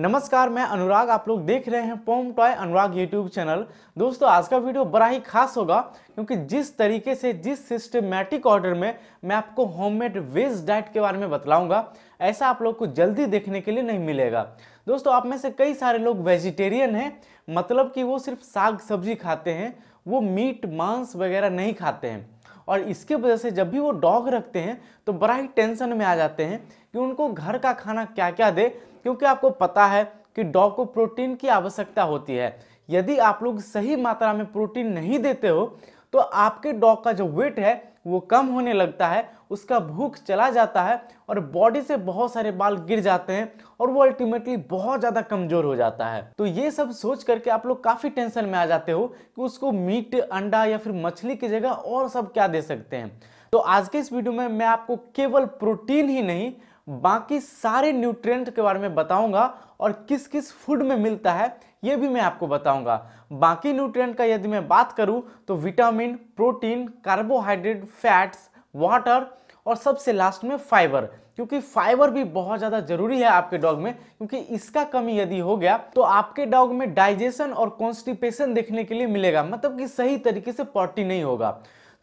नमस्कार मैं अनुराग आप लोग देख रहे हैं पोम टॉय अनुराग यूट्यूब चैनल दोस्तों आज का वीडियो बड़ा ही खास होगा क्योंकि जिस तरीके से जिस सिस्टमेटिक ऑर्डर में मैं आपको होममेड वेज डाइट के बारे में बतलाऊंगा ऐसा आप लोग को जल्दी देखने के लिए नहीं मिलेगा दोस्तों आप में से कई सारे लोग वेजिटेरियन हैं मतलब कि वो सिर्फ साग सब्जी खाते हैं वो मीट मांस वगैरह नहीं खाते हैं और इसके वजह से जब भी वो डॉग रखते हैं तो बड़ा ही टेंशन में आ जाते हैं कि उनको घर का खाना क्या क्या दे क्योंकि आपको पता है कि डॉग को प्रोटीन की आवश्यकता होती है यदि आप लोग सही मात्रा में प्रोटीन नहीं देते हो तो आपके डॉग का जो वेट है वो कम होने लगता है उसका भूख चला जाता है और बॉडी से बहुत सारे बाल गिर जाते हैं और वो अल्टीमेटली बहुत ज़्यादा कमज़ोर हो जाता है तो ये सब सोच करके आप लोग काफ़ी टेंशन में आ जाते हो कि उसको मीट अंडा या फिर मछली की जगह और सब क्या दे सकते हैं तो आज के इस वीडियो में मैं आपको केवल प्रोटीन ही नहीं बाकी सारे न्यूट्रिएंट के बारे में बताऊंगा और किस किस फूड में मिलता है ये भी मैं आपको बताऊंगा बाकी न्यूट्रिएंट का यदि मैं बात करूं तो vitamin protein carbohydrate fats water और सबसे लास्ट में फाइबर क्योंकि फाइबर भी बहुत ज़्यादा जरूरी है आपके डॉग में क्योंकि इसका कमी यदि हो गया तो आपके डॉग में डाइजेशन और कॉन्स्टिपेशन देखने के लिए मिलेगा मतलब कि सही तरीके से पॉटी नहीं होगा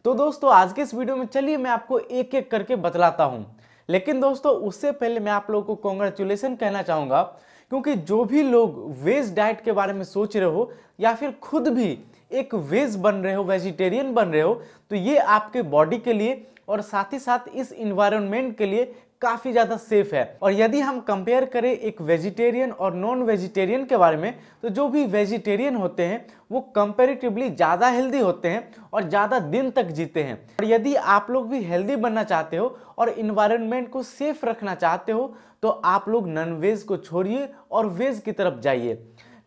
तो दोस्तों आज के इस वीडियो में चलिए मैं आपको एक एक करके बतलाता हूँ लेकिन दोस्तों उससे पहले मैं आप लोगों को कॉन्ग्रेचुलेसन कहना चाहूँगा क्योंकि जो भी लोग वेज डाइट के बारे में सोच रहे हो या फिर खुद भी एक वेज बन रहे हो वेजिटेरियन बन रहे हो तो ये आपके बॉडी के लिए और साथ ही साथ इस इन्वायरमेंट के लिए काफ़ी ज़्यादा सेफ है और यदि हम कंपेयर करें एक वेजिटेरियन और नॉन वेजिटेरियन के बारे में तो जो भी वेजिटेरियन होते हैं वो कंपेरेटिवली ज़्यादा हेल्दी होते हैं और ज़्यादा दिन तक जीते हैं और यदि आप लोग भी हेल्दी बनना चाहते हो और इन्वायरमेंट को सेफ रखना चाहते हो तो आप लोग नॉन वेज को छोड़िए और वेज की तरफ जाइए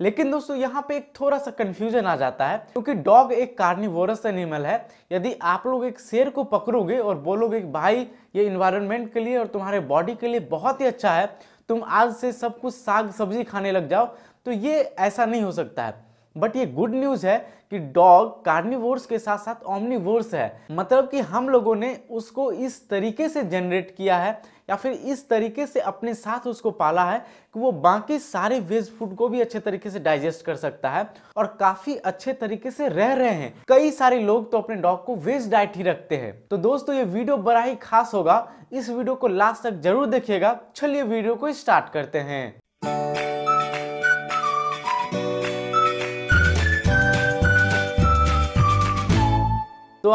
लेकिन दोस्तों यहाँ पे एक थोड़ा सा कन्फ्यूजन आ जाता है क्योंकि डॉग एक कार्निवोरस एनिमल है यदि आप लोग एक शेर को पकड़ोगे और बोलोगे भाई ये इन्वायरमेंट के लिए और तुम्हारे बॉडी के लिए बहुत ही अच्छा है तुम आज से सब कुछ साग सब्जी खाने लग जाओ तो ये ऐसा नहीं हो सकता है बट ये गुड न्यूज़ है कि डॉग कार्निवोर्स के साथ साथ ओमनिवोर्स है मतलब कि हम लोगों ने उसको इस तरीके से जनरेट किया है या फिर इस तरीके से अपने साथ उसको पाला है कि वो बाकी सारे वेज फूड को भी अच्छे तरीके से डाइजेस्ट कर सकता है और काफ़ी अच्छे तरीके से रह रहे हैं कई सारे लोग तो अपने डॉग को वेज डाइट ही रखते हैं तो दोस्तों ये वीडियो बड़ा ही खास होगा इस वीडियो को लास्ट तक जरूर देखिएगा चलिए वीडियो को स्टार्ट करते हैं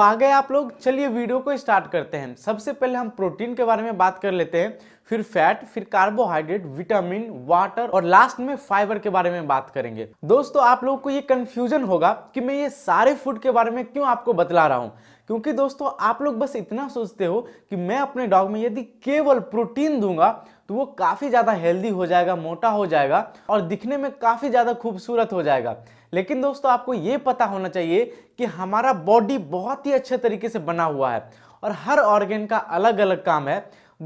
आ गए आप लोग चलिए वीडियो को स्टार्ट करते हैं सबसे पहले हम प्रोटीन के बारे में बात कर लेते हैं फिर फैट फिर कार्बोहाइड्रेट विटामिन वाटर और लास्ट में फाइबर के बारे में बात करेंगे दोस्तों आप लोगों को ये कंफ्यूजन होगा कि मैं ये सारे फूड के बारे में क्यों आपको बतला रहा हूँ क्योंकि दोस्तों आप लोग बस इतना सोचते हो कि मैं अपने डॉग में यदि केवल प्रोटीन दूंगा तो वो काफ़ी ज़्यादा हेल्दी हो जाएगा मोटा हो जाएगा और दिखने में काफ़ी ज़्यादा खूबसूरत हो जाएगा लेकिन दोस्तों आपको ये पता होना चाहिए कि हमारा बॉडी बहुत ही अच्छे तरीके से बना हुआ है और हर ऑर्गेन का अलग अलग काम है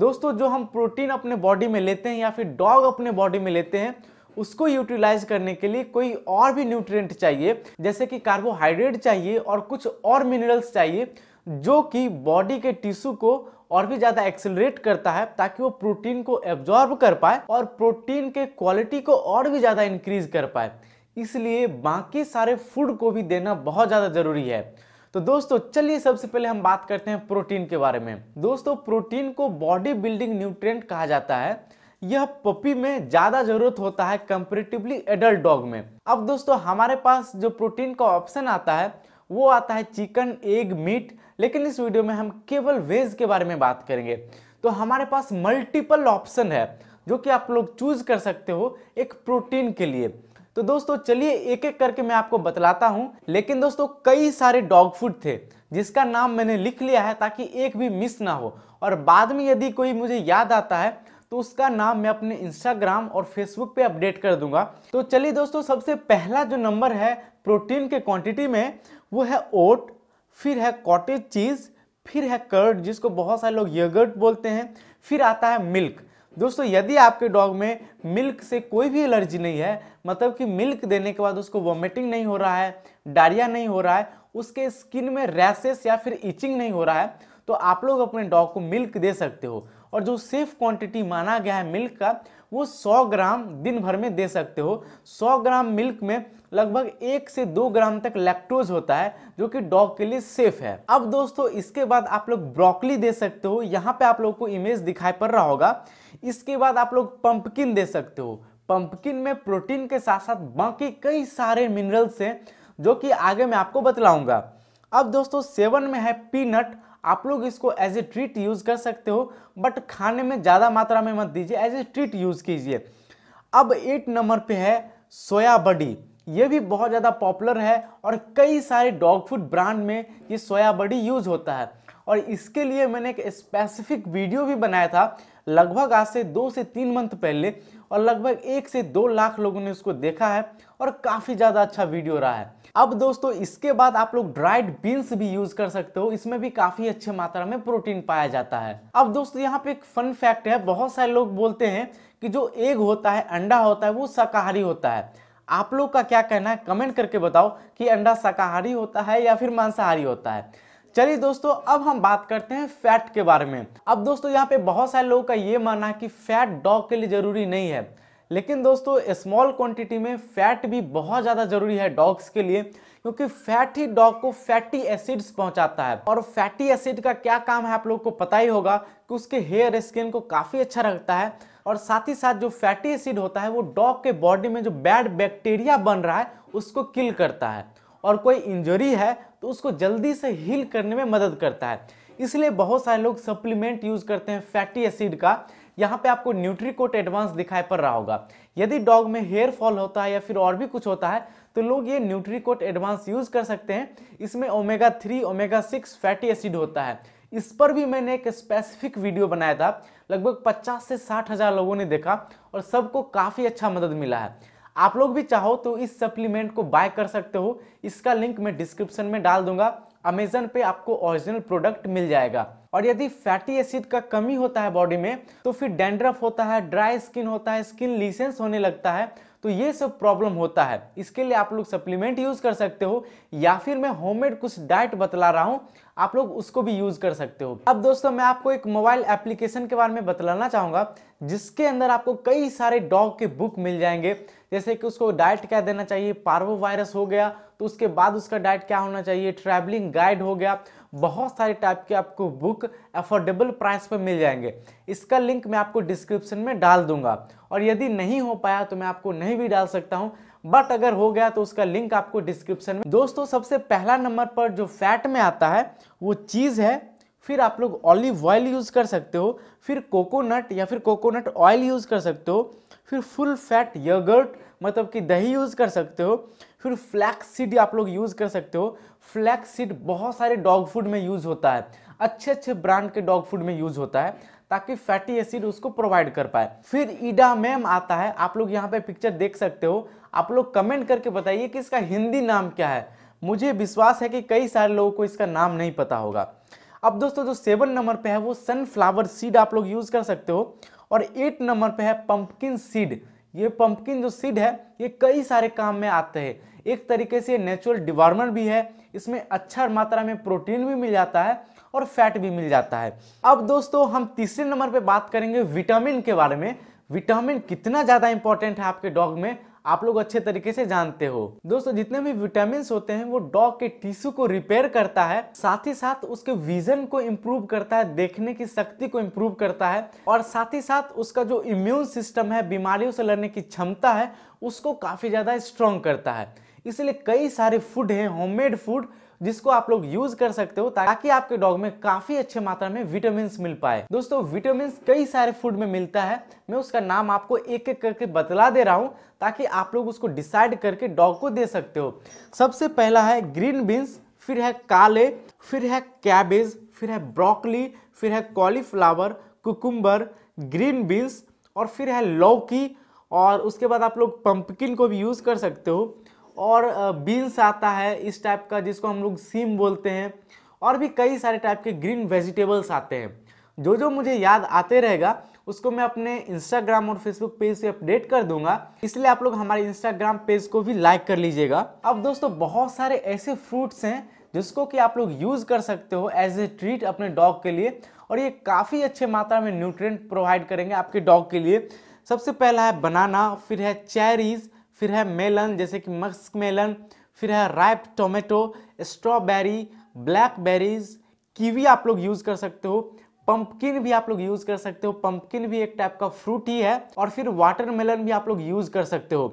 दोस्तों जो हम प्रोटीन अपने बॉडी में लेते हैं या फिर डॉग अपने बॉडी में लेते हैं उसको यूटिलाइज करने के लिए कोई और भी न्यूट्रिएंट चाहिए जैसे कि कार्बोहाइड्रेट चाहिए और कुछ और मिनरल्स चाहिए जो कि बॉडी के टिश्यू को और भी ज़्यादा एक्सेलरेट करता है ताकि वो प्रोटीन को एब्जॉर्ब कर पाए और प्रोटीन के क्वालिटी को और भी ज़्यादा इंक्रीज कर पाए इसलिए बाकी सारे फूड को भी देना बहुत ज़्यादा ज़रूरी है तो दोस्तों चलिए सबसे पहले हम बात करते हैं प्रोटीन के बारे में दोस्तों प्रोटीन को बॉडी बिल्डिंग न्यूट्रिएंट कहा जाता है यह पपी में ज़्यादा ज़रूरत होता है कंपेरेटिवली एडल्ट डॉग में अब दोस्तों हमारे पास जो प्रोटीन का ऑप्शन आता है वो आता है चिकन एग मीट लेकिन इस वीडियो में हम केवल वेज के बारे में बात करेंगे तो हमारे पास मल्टीपल ऑप्शन है जो कि आप लोग चूज कर सकते हो एक प्रोटीन के लिए तो दोस्तों चलिए एक एक करके मैं आपको बतलाता हूँ लेकिन दोस्तों कई सारे डॉग फूड थे जिसका नाम मैंने लिख लिया है ताकि एक भी मिस ना हो और बाद में यदि कोई मुझे याद आता है तो उसका नाम मैं अपने इंस्टाग्राम और फेसबुक पे अपडेट कर दूंगा तो चलिए दोस्तों सबसे पहला जो नंबर है प्रोटीन के क्वांटिटी में वो है ओट फिर है कॉटेज चीज़ फिर है कर्ड जिसको बहुत सारे लोग यगर्ट बोलते हैं फिर आता है मिल्क दोस्तों यदि आपके डॉग में मिल्क से कोई भी एलर्जी नहीं है मतलब कि मिल्क देने के बाद उसको वॉमिटिंग नहीं हो रहा है डायरिया नहीं हो रहा है उसके स्किन में रैसेस या फिर इचिंग नहीं हो रहा है तो आप लोग अपने डॉग को मिल्क दे सकते हो और जो सेफ क्वांटिटी माना गया है मिल्क का वो 100 ग्राम दिन भर में दे सकते हो 100 ग्राम मिल्क में लगभग एक से दो ग्राम तक लैक्टोज होता है जो कि डॉग के लिए सेफ है अब दोस्तों इसके बाद आप लोग ब्रोकली दे सकते हो यहाँ पे आप लोग को इमेज दिखाई पड़ रहा होगा इसके बाद आप लोग पंपकिन दे सकते हो पंपकिन में प्रोटीन के साथ साथ बाकी कई सारे मिनरल्स हैं जो कि आगे मैं आपको बतलाऊंगा अब दोस्तों सेवन में है पीनट आप लोग इसको एज ए ट्रीट यूज़ कर सकते हो बट खाने में ज़्यादा मात्रा में मत दीजिए एज ए ट्रीट यूज़ कीजिए अब एट नंबर पे है सोया बडी ये भी बहुत ज़्यादा पॉपुलर है और कई सारे डॉग फूड ब्रांड में ये सोया बडी यूज़ होता है और इसके लिए मैंने एक स्पेसिफिक वीडियो भी बनाया था लगभग आज से दो से तीन मंथ पहले और लगभग एक से दो लाख लोगों ने उसको देखा है और काफ़ी ज़्यादा अच्छा वीडियो रहा है अब दोस्तों इसके बाद आप लोग ड्राइड बीन्स भी यूज कर सकते हो इसमें भी काफ़ी अच्छे मात्रा में प्रोटीन पाया जाता है अब दोस्तों यहाँ पे एक फन फैक्ट है बहुत सारे लोग बोलते हैं कि जो एग होता है अंडा होता है वो शाकाहारी होता है आप लोग का क्या कहना है कमेंट करके बताओ कि अंडा शाकाहारी होता है या फिर मांसाहारी होता है चलिए दोस्तों अब हम बात करते हैं फैट के बारे में अब दोस्तों यहाँ पे बहुत सारे लोगों का ये मानना है कि फैट डॉग के लिए ज़रूरी नहीं है लेकिन दोस्तों स्मॉल क्वांटिटी में फैट भी बहुत ज़्यादा ज़रूरी है डॉग्स के लिए क्योंकि फैट ही डॉग को फैटी एसिड्स पहुंचाता है और फैटी एसिड का क्या काम है आप लोग को पता ही होगा कि उसके हेयर स्किन को काफ़ी अच्छा रखता है और साथ ही साथ जो फैटी एसिड होता है वो डॉग के बॉडी में जो बैड बैक्टीरिया बन रहा है उसको किल करता है और कोई इंजरी है तो उसको जल्दी से हील करने में मदद करता है इसलिए बहुत सारे लोग सप्लीमेंट यूज़ करते हैं फैटी एसिड का यहाँ पे आपको न्यूट्रीकोट एडवांस दिखाई पड़ रहा होगा यदि डॉग में हेयर फॉल होता है या फिर और भी कुछ होता है तो लोग ये न्यूट्रीकोट एडवांस यूज़ कर सकते हैं इसमें omega three omega six fatty acid होता है इस पर भी मैंने एक स्पेसिफिक वीडियो बनाया था लगभग 50 से साठ हज़ार लोगों ने देखा और सबको काफ़ी अच्छा मदद मिला है आप लोग भी चाहो तो इस सप्लीमेंट को बाय कर सकते हो इसका लिंक मैं डिस्क्रिप्शन में डाल दूंगा अमेजन पे आपको ओरिजिनल प्रोडक्ट मिल जाएगा और यदि फैटी एसिड का कमी होता है बॉडी में तो फिर डेंड्रफ होता है ड्राई स्किन होता है स्किन लीसेंस होने लगता है तो ये सब प्रॉब्लम होता है इसके लिए आप लोग सप्लीमेंट यूज़ कर सकते हो या फिर मैं होममेड कुछ डाइट बतला रहा हूँ आप लोग उसको भी यूज़ कर सकते हो अब दोस्तों मैं आपको एक मोबाइल एप्लीकेशन के बारे में बतलाना चाहूंगा जिसके अंदर आपको कई सारे डॉग के बुक मिल जाएंगे जैसे कि उसको डाइट क्या देना चाहिए पार्वो वायरस हो गया तो उसके बाद उसका डाइट क्या होना चाहिए ट्रैवलिंग गाइड हो गया बहुत सारे टाइप के आपको बुक अफोर्डेबल प्राइस पर मिल जाएंगे इसका लिंक मैं आपको डिस्क्रिप्शन में डाल दूंगा और यदि नहीं हो पाया तो मैं आपको नहीं भी डाल सकता हूँ बट अगर हो गया तो उसका लिंक आपको डिस्क्रिप्शन में दोस्तों सबसे पहला नंबर पर जो फैट में आता है वो चीज़ है फिर आप लोग ऑलिव ऑयल यूज़ कर सकते हो फिर कोकोनट या फिर कोकोनट ऑयल यूज़ कर सकते हो फिर फुल फैट यगर्ट मतलब कि दही यूज़ कर सकते हो फिर फ्लैक्स सीड आप लोग यूज़ कर सकते हो फ्लैक्स सीड बहुत सारे डॉग फूड में यूज़ होता है अच्छे अच्छे ब्रांड के डॉग फूड में यूज़ होता है ताकि फैटी एसिड उसको प्रोवाइड कर पाए फिर ईडा मैम आता है आप लोग यहाँ पे पिक्चर देख सकते हो आप लोग कमेंट करके बताइए कि इसका हिंदी नाम क्या है मुझे विश्वास है कि कई सारे लोगों को इसका नाम नहीं पता होगा अब दोस्तों जो सेवन नंबर पे है वो सनफ्लावर सीड आप लोग यूज कर सकते हो और एट नंबर पे है पंपकिन सीड ये पंपकिन जो सीड है ये कई सारे काम में आते हैं एक तरीके से नेचुरल डिवार्मर भी है इसमें अच्छा मात्रा में प्रोटीन भी मिल जाता है और फैट भी मिल जाता है अब दोस्तों हम तीसरे नंबर पे बात करेंगे विटामिन के बारे में विटामिन कितना ज़्यादा इंपॉर्टेंट है आपके डॉग में आप लोग अच्छे तरीके से जानते हो दोस्तों जितने भी विटामिन होते हैं वो डॉग के टिश्यू को रिपेयर करता है साथ ही साथ उसके विजन को इम्प्रूव करता है देखने की शक्ति को इम्प्रूव करता है और साथ ही साथ उसका जो इम्यून सिस्टम है बीमारियों से लड़ने की क्षमता है उसको काफ़ी ज़्यादा स्ट्रॉन्ग करता है इसलिए कई सारे फूड है होममेड फूड जिसको आप लोग यूज कर सकते हो ताकि आपके डॉग में काफी अच्छे मात्रा में विटामिन मिल पाए दोस्तों विटामिन कई सारे फूड में मिलता है मैं उसका नाम आपको एक एक करके बतला दे रहा हूँ ताकि आप लोग उसको डिसाइड करके डॉग को दे सकते हो सबसे पहला है ग्रीन बीन्स फिर है काले फिर है कैबेज फिर है ब्रोकली फिर है कॉलीफ्लावर कुकुम्बर ग्रीन बीन्स और फिर है लौकी और उसके बाद आप लोग पंपकिन को भी यूज़ कर सकते हो और बीन्स आता है इस टाइप का जिसको हम लोग सीम बोलते हैं और भी कई सारे टाइप के ग्रीन वेजिटेबल्स आते हैं जो जो मुझे याद आते रहेगा उसको मैं अपने इंस्टाग्राम और फेसबुक पेज से अपडेट कर दूंगा इसलिए आप लोग हमारे इंस्टाग्राम पेज को भी लाइक कर लीजिएगा अब दोस्तों बहुत सारे ऐसे फ्रूट्स हैं जिसको कि आप लोग यूज़ कर सकते हो एज ए ट्रीट अपने डॉग के लिए और ये काफ़ी अच्छे मात्रा में न्यूट्रिएंट प्रोवाइड करेंगे आपके डॉग के लिए सबसे पहला है बनाना फिर है चेरीज़ फिर है मेलन जैसे कि मस्क मेलन फिर है ripe tomato strawberry blackberries kiwi आप लोग यूज़ कर सकते हो पंपकिन भी आप लोग यूज़ कर सकते हो पंपकिन भी एक टाइप का फ्रूट ही है और फिर वाटरमेलन भी आप लोग यूज़ कर सकते हो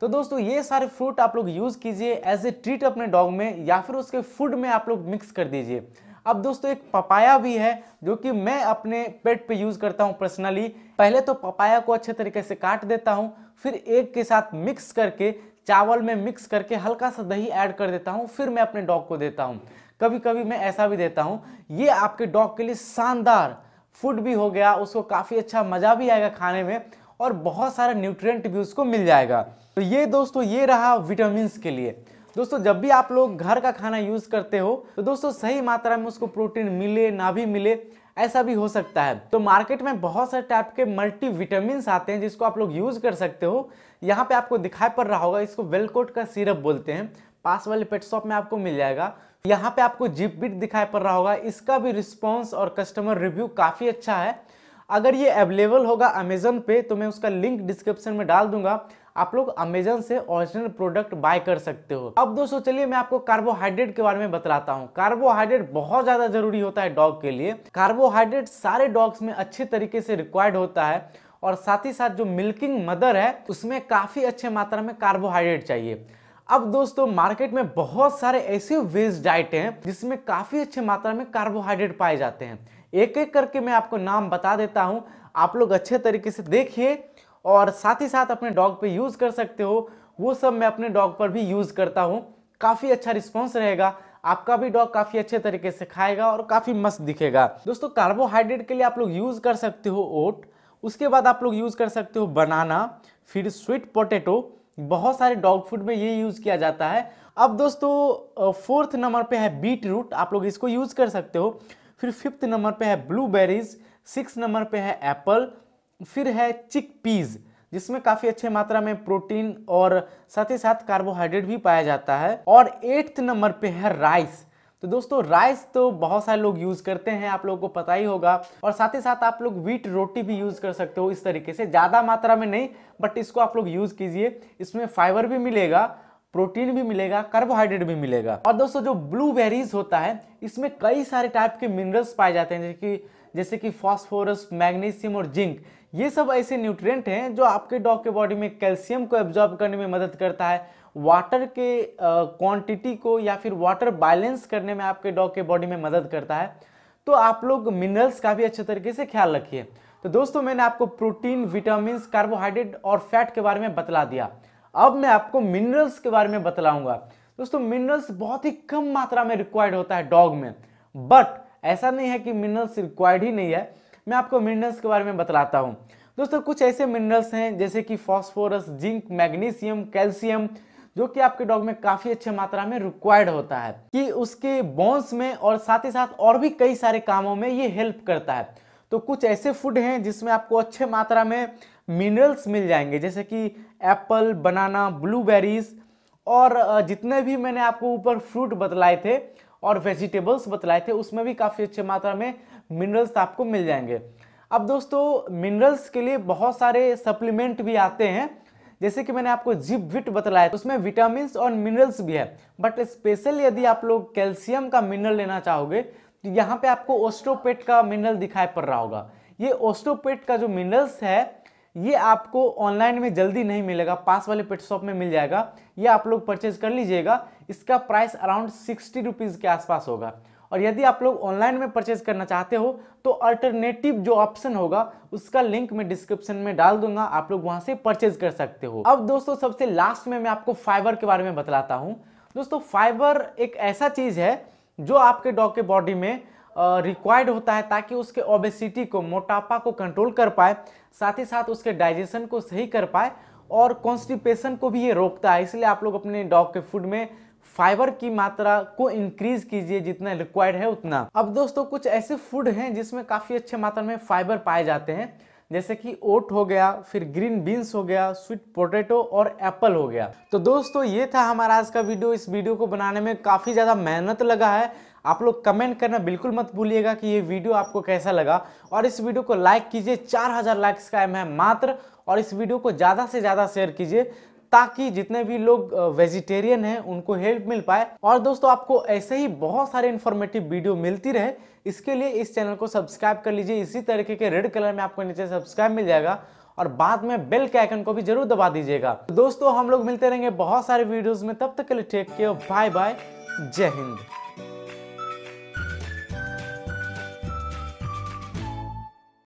तो दोस्तों ये सारे फ्रूट आप लोग यूज़ कीजिए एज ए ट्रीट अपने डॉग में या फिर उसके फूड में आप लोग मिक्स कर दीजिए अब दोस्तों एक पपाया भी है जो कि मैं अपने पेट पे यूज़ करता हूँ पर्सनली पहले तो पपाया को अच्छे तरीके से काट देता हूँ फिर एक के साथ मिक्स करके चावल में मिक्स करके हल्का सा दही ऐड कर देता हूँ फिर मैं अपने डॉग को देता हूँ कभी कभी मैं ऐसा भी देता हूँ ये आपके डॉग के लिए शानदार फूड भी हो गया उसको काफ़ी अच्छा मज़ा भी आएगा खाने में और बहुत सारा न्यूट्रिएंट भी उसको मिल जाएगा तो ये दोस्तों ये रहा विटामिन के लिए दोस्तों जब भी आप लोग घर का खाना यूज करते हो तो दोस्तों सही मात्रा में उसको प्रोटीन मिले ना भी मिले ऐसा भी हो सकता है तो मार्केट में बहुत सारे टाइप के मल्टी विटामिन आते हैं जिसको आप लोग यूज कर सकते हो यहाँ पे आपको दिखाई पड़ रहा होगा इसको वेलकोट का सिरप बोलते हैं पास वाले पेट शॉप में आपको मिल जाएगा यहाँ पे आपको जिप बिट दिखाई पड़ रहा होगा इसका भी रिस्पॉन्स और कस्टमर रिव्यू काफ़ी अच्छा है अगर ये अवेलेबल होगा अमेजोन पे तो मैं उसका लिंक डिस्क्रिप्शन में डाल दूंगा आप लोग अमेजन से ओरिजिनल प्रोडक्ट बाय कर सकते हो अब दोस्तों चलिए मैं आपको कार्बोहाइड्रेट के बारे में बतलाता हूँ कार्बोहाइड्रेट बहुत ज्यादा जरूरी होता है डॉग के लिए कार्बोहाइड्रेट सारे डॉग्स में अच्छे तरीके से रिक्वायर्ड होता है और साथ ही साथ जो मिल्किंग मदर है उसमें काफ़ी अच्छे मात्रा में कार्बोहाइड्रेट चाहिए अब दोस्तों मार्केट में बहुत सारे ऐसे वेज डाइट हैं जिसमें काफ़ी अच्छे मात्रा में कार्बोहाइड्रेट पाए जाते हैं एक एक करके मैं आपको नाम बता देता हूँ आप लोग अच्छे तरीके से देखिए और साथ ही साथ अपने डॉग पे यूज़ कर सकते हो वो सब मैं अपने डॉग पर भी यूज़ करता हूँ काफ़ी अच्छा रिस्पॉन्स रहेगा आपका भी डॉग काफ़ी अच्छे तरीके से खाएगा और काफ़ी मस्त दिखेगा दोस्तों कार्बोहाइड्रेट के लिए आप लोग यूज़ कर सकते हो ओट उसके बाद आप लोग यूज़ कर सकते हो बनाना फिर स्वीट पोटैटो बहुत सारे डॉग फूड में ये यूज़ किया जाता है अब दोस्तों फोर्थ नंबर पे है बीट रूट आप लोग इसको यूज़ कर सकते हो फिर फिफ्थ नंबर पे है ब्लूबेरीज सिक्स नंबर पे है एप्पल फिर है चिक पीज जिसमें काफी अच्छे मात्रा में प्रोटीन और साथ ही साथ कार्बोहाइड्रेट भी पाया जाता है और एट्थ नंबर पे है राइस तो दोस्तों राइस तो बहुत सारे लोग यूज़ करते हैं आप लोगों को पता ही होगा और साथ ही साथ आप लोग व्हीट रोटी भी यूज़ कर सकते हो इस तरीके से ज़्यादा मात्रा में नहीं बट इसको आप लोग यूज़ कीजिए इसमें फाइबर भी मिलेगा प्रोटीन भी मिलेगा कार्बोहाइड्रेट भी मिलेगा और दोस्तों जो ब्लूबेरीज होता है इसमें कई सारे टाइप के मिनरल्स पाए जाते हैं जैसे कि जैसे कि फॉस्फोरस मैग्नीशियम और जिंक ये सब ऐसे न्यूट्रिएंट हैं जो आपके डॉग के बॉडी में कैल्शियम को एब्जॉर्ब करने में मदद करता है वाटर के क्वांटिटी को या फिर वाटर बैलेंस करने में आपके डॉग के बॉडी में मदद करता है तो आप लोग मिनरल्स का भी अच्छे तरीके से ख्याल रखिए तो दोस्तों मैंने आपको प्रोटीन विटामिन कार्बोहाइड्रेट और फैट के बारे में बतला दिया अब मैं आपको मिनरल्स के बारे में बतलाऊंगा दोस्तों मिनरल्स बहुत ही कम मात्रा में रिक्वायर्ड होता है डॉग में बट ऐसा नहीं है कि मिनरल्स रिक्वायर्ड ही नहीं है मैं आपको मिनरल्स के बारे में बतलाता हूँ दोस्तों कुछ ऐसे मिनरल्स हैं जैसे कि फॉस्फोरस जिंक मैग्नीशियम कैल्शियम जो कि आपके डॉग में काफ़ी अच्छे मात्रा में रिक्वायर्ड होता है कि उसके बोन्स में और साथ ही साथ और भी कई सारे कामों में ये हेल्प करता है तो कुछ ऐसे फूड हैं जिसमें आपको अच्छे मात्रा में मिनरल्स मिल जाएंगे जैसे कि एप्पल बनाना ब्लूबेरीज और जितने भी मैंने आपको ऊपर फ्रूट बतलाए थे और वेजिटेबल्स बतलाए थे उसमें भी काफ़ी अच्छे मात्रा में मिनरल्स तो आपको मिल जाएंगे अब दोस्तों मिनरल्स के लिए बहुत सारे सप्लीमेंट भी आते हैं जैसे कि मैंने आपको जिप विट बतलाया तो उसमें विटामिन और मिनरल्स भी है बट स्पेशल यदि आप लोग कैल्शियम का मिनरल लेना चाहोगे तो यहाँ पे आपको ओस्टोपेट का मिनरल दिखाई पड़ रहा होगा ये ओस्टोपेट का जो मिनरल्स है ये आपको ऑनलाइन में जल्दी नहीं मिलेगा पास वाले पेट शॉप में मिल जाएगा ये आप लोग परचेज कर लीजिएगा इसका प्राइस अराउंड सिक्सटी रुपीज़ के आसपास होगा और यदि आप लोग ऑनलाइन में परचेज करना चाहते हो तो अल्टरनेटिव जो ऑप्शन होगा उसका लिंक मैं डिस्क्रिप्शन में डाल दूंगा आप लोग वहां से परचेज कर सकते हो अब दोस्तों सबसे लास्ट में मैं आपको फाइबर के बारे में बतलाता हूँ दोस्तों फाइबर एक ऐसा चीज़ है जो आपके डॉग के बॉडी में रिक्वायर्ड होता है ताकि उसके ओबेसिटी को मोटापा को कंट्रोल कर पाए साथ ही साथ उसके डाइजेशन को सही कर पाए और कॉन्स्टिपेशन को भी ये रोकता है इसलिए आप लोग अपने डॉग के फूड में फाइबर की मात्रा को इंक्रीज कीजिए जितना रिक्वायर्ड है उतना अब दोस्तों कुछ ऐसे फूड हैं जिसमें काफ़ी अच्छे मात्रा में फाइबर पाए जाते हैं जैसे कि ओट हो गया फिर ग्रीन बीन्स हो गया स्वीट पोटैटो और एप्पल हो गया तो दोस्तों ये था हमारा आज का वीडियो इस वीडियो को बनाने में काफ़ी ज़्यादा मेहनत लगा है आप लोग कमेंट करना बिल्कुल मत भूलिएगा कि ये वीडियो आपको कैसा लगा और इस वीडियो को लाइक कीजिए 4000 लाइक्स का एम है मात्र और इस वीडियो को ज़्यादा से ज़्यादा शेयर कीजिए ताकि जितने भी लोग वेजिटेरियन हैं उनको हेल्प मिल पाए और दोस्तों आपको ऐसे ही बहुत सारे इन्फॉर्मेटिव वीडियो मिलती रहे इसके लिए इस चैनल को सब्सक्राइब कर लीजिए इसी तरीके के रेड कलर में आपको नीचे सब्सक्राइब मिल जाएगा और बाद में बेल के आइकन को भी जरूर दबा दीजिएगा दोस्तों हम लोग मिलते रहेंगे बहुत सारे वीडियोज में तब तक के लिए टेक केयर बाय बाय जय हिंद